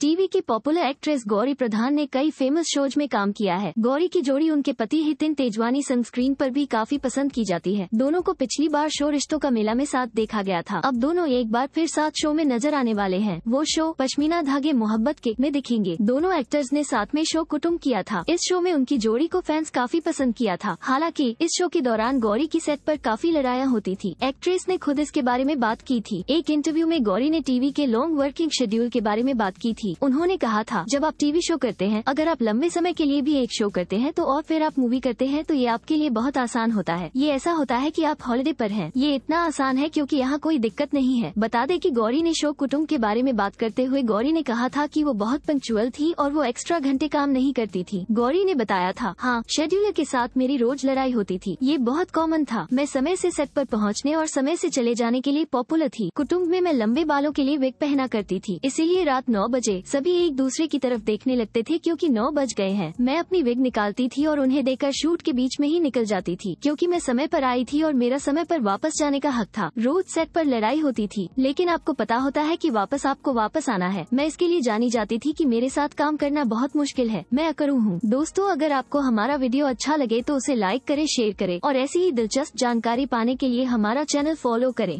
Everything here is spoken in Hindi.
टीवी की पॉपुलर एक्ट्रेस गौरी प्रधान ने कई फेमस शोज में काम किया है गौरी की जोड़ी उनके पति हितिन तेजवानी सनस्क्रीन पर भी काफी पसंद की जाती है दोनों को पिछली बार शो रिश्तों का मेला में साथ देखा गया था अब दोनों एक बार फिर साथ शो में नजर आने वाले हैं वो शो पश्मीना धागे मोहब्बत के में दिखेंगे दोनों एक्टर्स ने साथ में शो कुटुम्ब किया था इस शो में उनकी जोड़ी को फैंस काफी पसंद किया था हालांकि इस शो के दौरान गौरी की सेट पर काफी लड़ाया होती थी एक्ट्रेस ने खुद इसके बारे में बात की थी एक इंटरव्यू में गौरी ने टीवी के लॉन्ग वर्किंग शेड्यूल के बारे में बात की थी थी उन्होंने कहा था जब आप टीवी शो करते हैं अगर आप लंबे समय के लिए भी एक शो करते हैं तो और फिर आप मूवी करते हैं तो ये आपके लिए बहुत आसान होता है ये ऐसा होता है की आप हॉलीडे पर हैं ये इतना आसान है क्यूँकी यहाँ कोई दिक्कत नहीं है बता दे की गौरी ने शो कुटुम्ब के बारे में बात करते हुए गौरी ने कहा था की वो बहुत पंक्चुअल थी और वो एक्स्ट्रा घंटे काम नहीं करती थी गौरी ने बताया था हाँ शेड्यूलर के साथ मेरी रोज लड़ाई होती थी ये बहुत कॉमन था मैं समय से सेट पर पहुंचने और समय से चले जाने के लिए पॉपुलर थी कुटुंब में मैं लंबे बालों के लिए विग पहना करती थी इसीलिए रात नौ बजे सभी एक दूसरे की तरफ देखने लगते थे क्योंकि नौ बज गए हैं मैं अपनी विग निकालती थी और उन्हें देखकर शूट के बीच में ही निकल जाती थी क्योंकि मैं समय पर आई थी और मेरा समय पर वापस जाने का हक था रोज सेट पर लड़ाई होती थी लेकिन आपको पता होता है कि वापस आपको वापस आना है मैं इसके लिए जानी जाती थी कि मेरे साथ काम करना बहुत मुश्किल है मैं अकरू हूँ दोस्तों अगर आपको हमारा वीडियो अच्छा लगे तो उसे लाइक करे शेयर करे और ऐसी ही दिलचस्प जानकारी पाने के लिए हमारा चैनल फॉलो करे